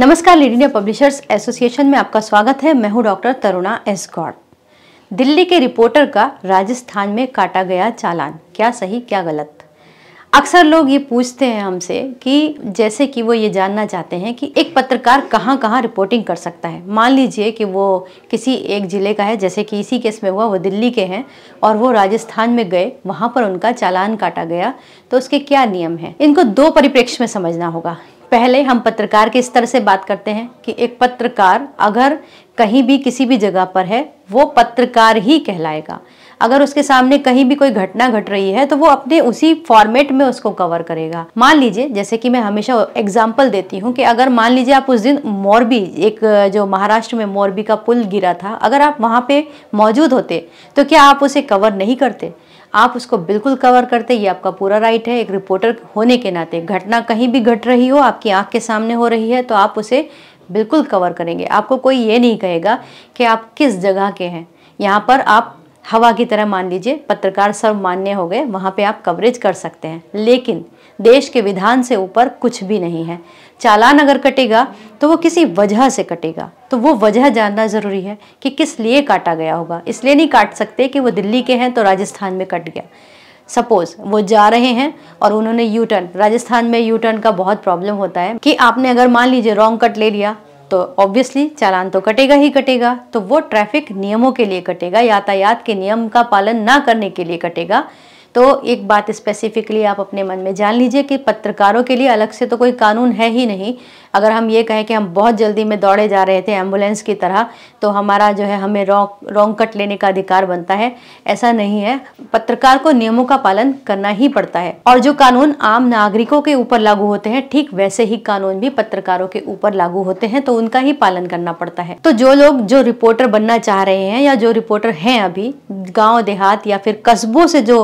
नमस्कार lead India publishers association में आपका स्वागत है मैं हूं डॉक्टर तरुणा एस गौड़ दिल्ली के रिपोर्टर का राजस्थान में काटा गया चालान क्या सही क्या गलत अक्सर लोग ये पूछते हैं हमसे कि जैसे कि वो ये जानना चाहते हैं कि एक पत्रकार कहाँ कहाँ रिपोर्टिंग कर सकता है मान लीजिए कि वो किसी एक ज़िले का है जैसे कि इसी केस में हुआ वो दिल्ली के हैं और वो राजस्थान में गए वहाँ पर उनका चालान काटा गया तो उसके क्या नियम हैं इनको दो परिप्रेक्ष्य में समझना होगा पहले हम पत्रकार के स्तर से बात करते हैं कि एक पत्रकार अगर कहीं भी किसी भी जगह पर है वो पत्रकार ही कहलाएगा अगर उसके सामने कहीं भी कोई घटना घट रही है तो वो अपने उसी फॉर्मेट में उसको कवर करेगा मान लीजिए जैसे कि मैं हमेशा एग्जाम्पल देती हूँ कि अगर मान लीजिए आप उस दिन मोरबी एक जो महाराष्ट्र में मोरबी का पुल गिरा था अगर आप वहाँ पे मौजूद होते तो क्या आप उसे कवर नहीं करते आप उसको बिल्कुल कवर करते ये आपका पूरा राइट है एक रिपोर्टर होने के नाते घटना कहीं भी घट रही हो आपकी आंख के सामने हो रही है तो आप उसे बिल्कुल कवर करेंगे आपको कोई ये नहीं कहेगा कि आप किस जगह के हैं यहाँ पर आप हवा की तरह मान लीजिए पत्रकार सर्वमान्य हो गए वहाँ पे आप कवरेज कर सकते हैं लेकिन देश के विधान से ऊपर कुछ भी नहीं है चालान अगर कटेगा तो वो किसी वजह से कटेगा तो वो वजह जानना ज़रूरी है कि किस लिए काटा गया होगा इसलिए नहीं काट सकते कि वो दिल्ली के हैं तो राजस्थान में कट गया सपोज वो जा रहे हैं और उन्होंने यू टर्न राजस्थान में यू टर्न का बहुत प्रॉब्लम होता है कि आपने अगर मान लीजिए रॉन्ग कट ले लिया तो ऑब्वियसली चालान तो कटेगा ही कटेगा तो वो ट्रैफिक नियमों के लिए कटेगा यातायात के नियम का पालन ना करने के लिए कटेगा तो एक बात स्पेसिफिकली आप अपने मन में जान लीजिए कि पत्रकारों के लिए अलग से तो कोई कानून है ही नहीं अगर हम ये कहें कि हम बहुत जल्दी में दौड़े जा रहे थे एम्बुलेंस की तरह तो हमारा जो है हमें रॉन्ग रॉन्ग कट लेने का अधिकार बनता है ऐसा नहीं है पत्रकार को नियमों का पालन करना ही पड़ता है और जो कानून आम नागरिकों के ऊपर लागू होते हैं ठीक वैसे ही कानून भी पत्रकारों के ऊपर लागू होते हैं तो उनका ही पालन करना पड़ता है तो जो लोग जो रिपोर्टर बनना चाह रहे हैं या जो रिपोर्टर हैं अभी गाँव देहात या फिर कस्बों से जो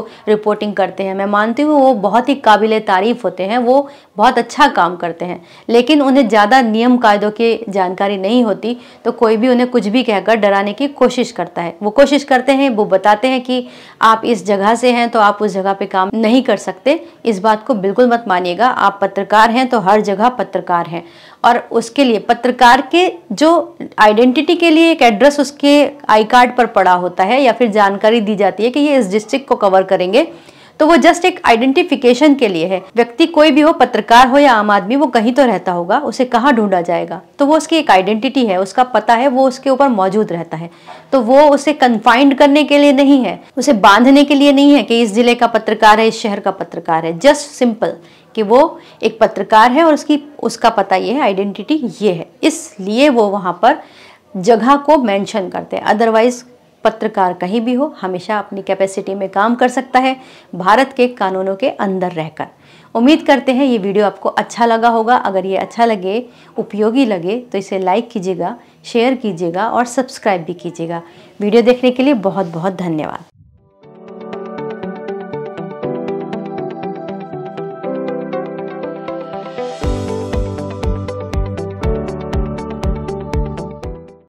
रिपोर्टिंग करते हैं मैं मानती हूँ वो बहुत ही काबिल तारीफ़ होते हैं वो बहुत अच्छा काम करते हैं लेकिन उन्हें ज़्यादा नियम कायदों की जानकारी नहीं होती तो कोई भी उन्हें कुछ भी कहकर डराने की कोशिश करता है वो कोशिश करते हैं वो बताते हैं कि आप इस जगह से हैं तो आप उस जगह पर काम नहीं कर सकते इस बात को बिल्कुल मत मानिएगा आप पत्रकार हैं तो हर जगह पत्रकार हैं और उसके लिए पत्रकार के जो आइडेंटिटी के लिए एक एड्रेस उसके आई कार्ड पर पड़ा होता है या फिर जानकारी दी जाती है कि ये इस डिस्ट्रिक्ट को कवर करेंगे तो वो जस्ट एक आइडेंटिफिकेशन के लिए है व्यक्ति कोई भी हो पत्रकार हो या आम आदमी वो कहीं तो रहता होगा उसे कहाँ ढूंढा जाएगा तो वो उसकी एक आइडेंटिटी है उसका पता है वो उसके ऊपर मौजूद रहता है तो वो उसे कन्फाइंड करने के लिए नहीं है उसे बांधने के लिए नहीं है कि इस जिले का पत्रकार है इस शहर का पत्रकार है जस्ट सिंपल कि वो एक पत्रकार है और उसकी उसका पता ये है आइडेंटिटी ये है इसलिए वो वहाँ पर जगह को मैंशन करते हैं अदरवाइज पत्रकार कहीं भी हो हमेशा अपनी कैपेसिटी में काम कर सकता है भारत के कानूनों के अंदर रहकर उम्मीद करते हैं ये वीडियो आपको अच्छा लगा होगा अगर ये अच्छा लगे उपयोगी लगे तो इसे लाइक कीजिएगा शेयर कीजिएगा और सब्सक्राइब भी कीजिएगा वीडियो देखने के लिए बहुत बहुत धन्यवाद